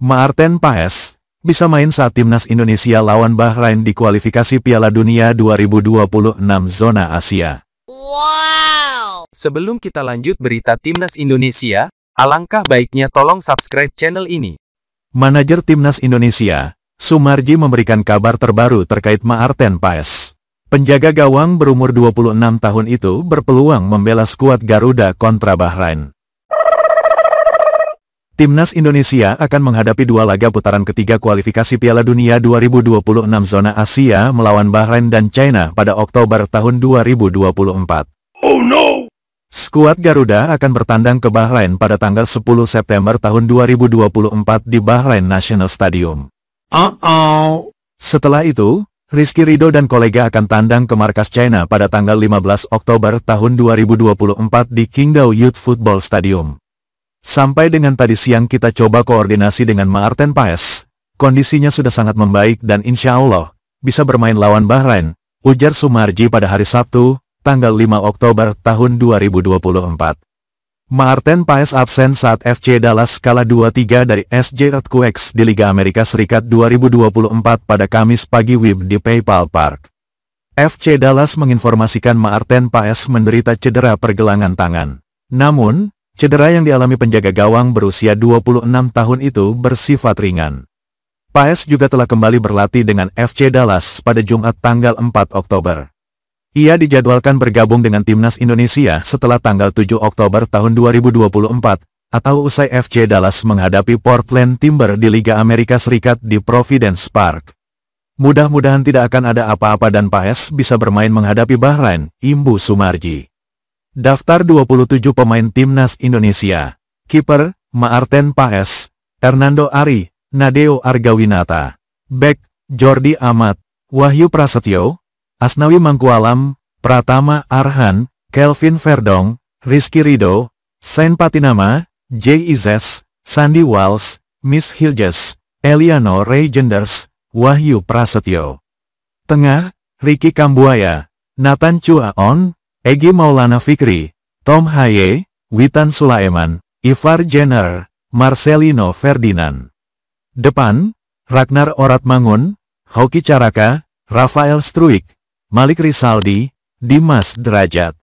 Maarten Paes, bisa main saat timnas Indonesia lawan Bahrain di kualifikasi Piala Dunia 2026 zona Asia. Wow! Sebelum kita lanjut berita timnas Indonesia, alangkah baiknya tolong subscribe channel ini. Manajer timnas Indonesia, Sumarji memberikan kabar terbaru terkait Maarten Paes. Penjaga gawang berumur 26 tahun itu berpeluang membela skuad Garuda kontra Bahrain. Timnas Indonesia akan menghadapi dua laga putaran ketiga kualifikasi Piala Dunia 2026 zona Asia melawan Bahrain dan China pada Oktober tahun 2024. Oh no! Skuad Garuda akan bertandang ke Bahrain pada tanggal 10 September tahun 2024 di Bahrain National Stadium. Uh-oh. Setelah itu, Rizky Rido dan kolega akan tandang ke markas China pada tanggal 15 Oktober tahun 2024 di Qingdao Youth Football Stadium. Sampai dengan tadi siang kita coba koordinasi dengan Maarten Paes. Kondisinya sudah sangat membaik dan insya Allah, bisa bermain lawan Bahrain, ujar Sumarji pada hari Sabtu, tanggal 5 Oktober tahun 2024. Maarten Paes absen saat FC Dallas kalah 2-3 dari SJ Earthquakes di Liga Amerika Serikat 2024 pada Kamis pagi WIB di PayPal Park. FC Dallas menginformasikan Maarten Paes menderita cedera pergelangan tangan. Namun, Cedera yang dialami penjaga gawang berusia 26 tahun itu bersifat ringan. Paes juga telah kembali berlatih dengan FC Dallas pada Jumat tanggal 4 Oktober. Ia dijadwalkan bergabung dengan Timnas Indonesia setelah tanggal 7 Oktober tahun 2024, atau usai FC Dallas menghadapi Portland Timber di Liga Amerika Serikat di Providence Park. Mudah-mudahan tidak akan ada apa-apa dan Paes bisa bermain menghadapi Bahrain, Imbu Sumarji. Daftar 27 pemain timnas Indonesia. Kiper, Maarten Paes, Hernando Ari, Nadeo Argawinata. Bek, Jordi Amat, Wahyu Prasetyo, Asnawi Mangkualam, Pratama Arhan, Kelvin Verdong, Rizky Rido, Sain Patinama, J. Izes, Sandy Wals, Miss Hilges, Eliano Regenders, Wahyu Prasetyo. Tengah, Ricky Kambuaya, Nathan Chuaon, Egi Maulana Fikri, Tom Haye, Witan Sulaiman, Ivar Jenner, Marcelino Ferdinand. Depan, Ragnar Oratmangun, Hoki Caraka, Rafael Struik, Malik Risaldi, Dimas Derajat.